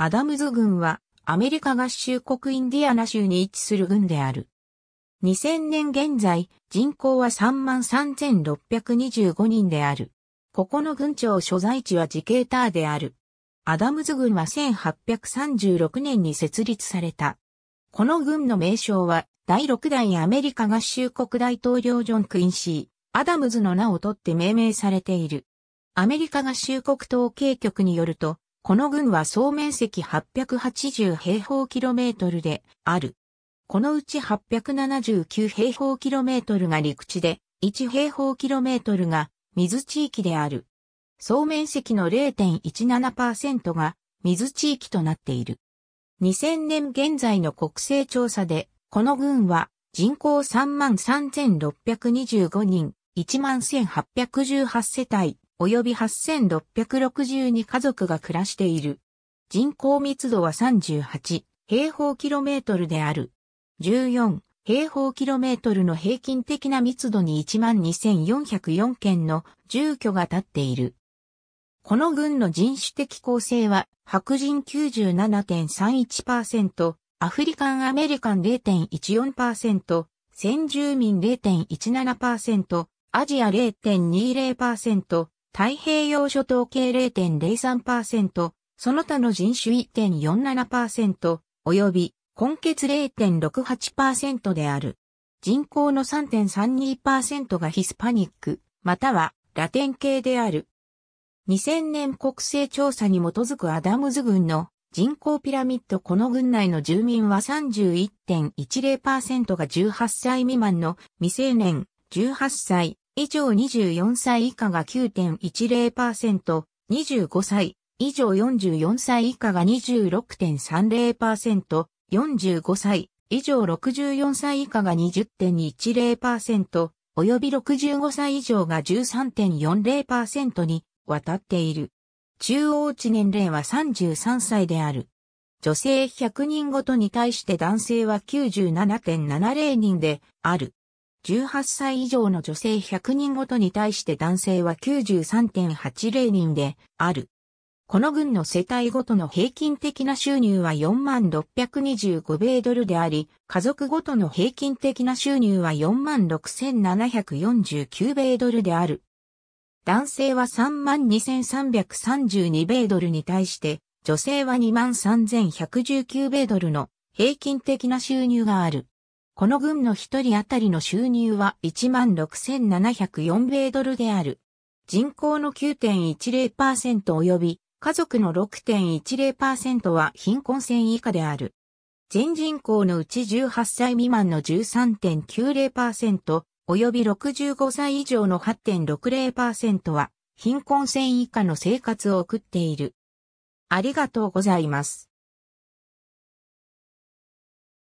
アダムズ軍はアメリカ合衆国インディアナ州に位置する軍である。2000年現在、人口は33,625人である。ここの軍庁所在地はジケーターである。アダムズ軍は1836年に設立された。この軍の名称は、第6代アメリカ合衆国大統領ジョン・クインシー、アダムズの名を取って命名されている。アメリカ合衆国統計局によると、この軍は総面積880平方キロメートルである。このうち879平方キロメートルが陸地で、1平方キロメートルが水地域である。総面積の0.17%が水地域となっている。2000年現在の国勢調査で、この軍は人口33,625人、11,818世帯、及び8662家族が暮らしている。人口密度は38平方キロメートルである。14平方キロメートルの平均的な密度に12,404件の住居が建っている。この軍の人種的構成は白人97.31%、アフリカンアメリカン0.14%、先住民0.17%、アジア0.20%、太平洋諸島系0.03%、その他の人種1.47%、及び、根血0.68%である。人口の3.32%がヒスパニック、またはラテン系である。2000年国勢調査に基づくアダムズ軍の人口ピラミッドこの軍内の住民は31.10%が18歳未満の未成年、18歳、以上24歳以下が9.10%、25歳以上44歳以下が26.30%、45歳以上64歳以下が20.10%、及び65歳以上が13.40%に渡っている。中央値年齢は33歳である。女性100人ごとに対して男性は97.70人である。18歳以上の女性100人ごとに対して男性は93.80人である。この群の世帯ごとの平均的な収入は4625米ドルであり、家族ごとの平均的な収入は46749米ドルである。男性は32,332米ドルに対して、女性は23,119米ドルの平均的な収入がある。この軍の一人当たりの収入は16,704米ドルである。人口の9.10%及び家族の6.10%は貧困線以下である。全人口のうち18歳未満の13.90%及び65歳以上の8.60%は貧困線以下の生活を送っている。ありがとうございます。